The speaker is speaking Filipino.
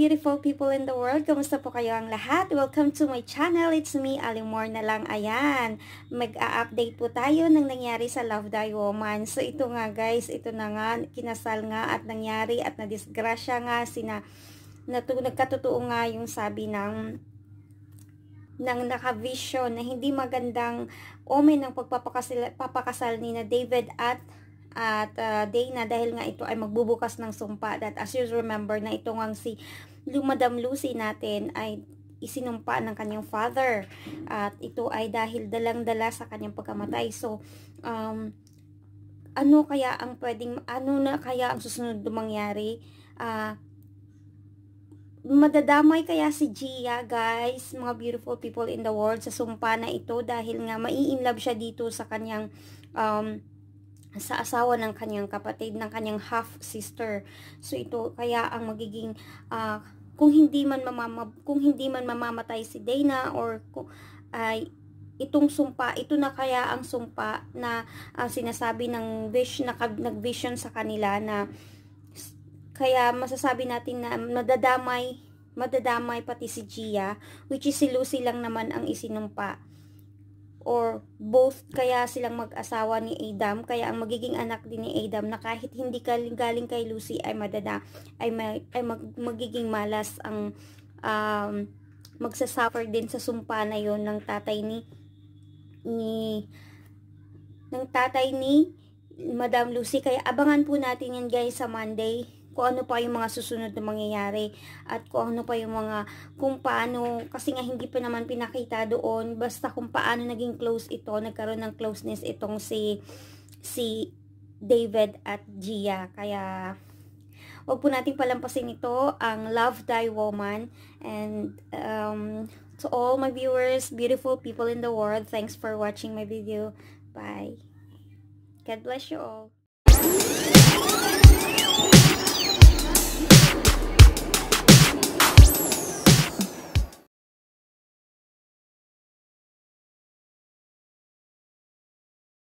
beautiful people in the world! Kamusta po kayo ang lahat? Welcome to my channel. It's me, Alimor na lang. Ayan, mag-update a po tayo ng nangyari sa Love Die Woman. So ito nga guys, ito na nga, kinasal nga at nangyari at nadisgrasya nga sina nagkatotoo nga yung sabi ng ng nakavision na hindi magandang omen ng pagpapakasal papakasal ni na David at at uh, Dana dahil nga ito ay magbubukas ng sumpa that as you remember na ito ngang si Madam Lucy natin ay isinumpa ng kanyang father at ito ay dahil dalang-dala sa kanyang pagkamatay so um, ano kaya ang pwedeng ano na kaya ang susunod na mangyari uh, madadamay kaya si Gia guys mga beautiful people in the world sa sumpa na ito dahil nga mai-inlove siya dito sa kanyang um, sa asawa ng kanyang kapatid, ng kanyang half-sister. So ito, kaya ang magiging, uh, kung, hindi man mamama, kung hindi man mamamatay si Dana or ay uh, itong sumpa, ito na kaya ang sumpa na uh, sinasabi ng wish, nag-vision sa kanila na kaya masasabi natin na madadamay, madadamay pati si Gia, which is si Lucy lang naman ang isinumpa or both kaya silang mag-asawa ni Adam kaya ang magiging anak din ni Adam na kahit hindi galing kay Lucy ay madada ay, ma, ay mag, magiging malas ang um, magsasuffer din sa sumpa na yon ng tatay ni ni ng tatay ni Madam Lucy kaya abangan po natin yan guys sa Monday kung ano pa yung mga susunod na mangyayari at kung ano pa yung mga kung paano kasi nga hindi pa naman pinakita doon basta kung paano naging close ito nagkaroon ng closeness itong si si David at Gia kaya wag po nating palampasin ito ang Love Die Woman and um, to all my viewers beautiful people in the world thanks for watching my video bye God bless you all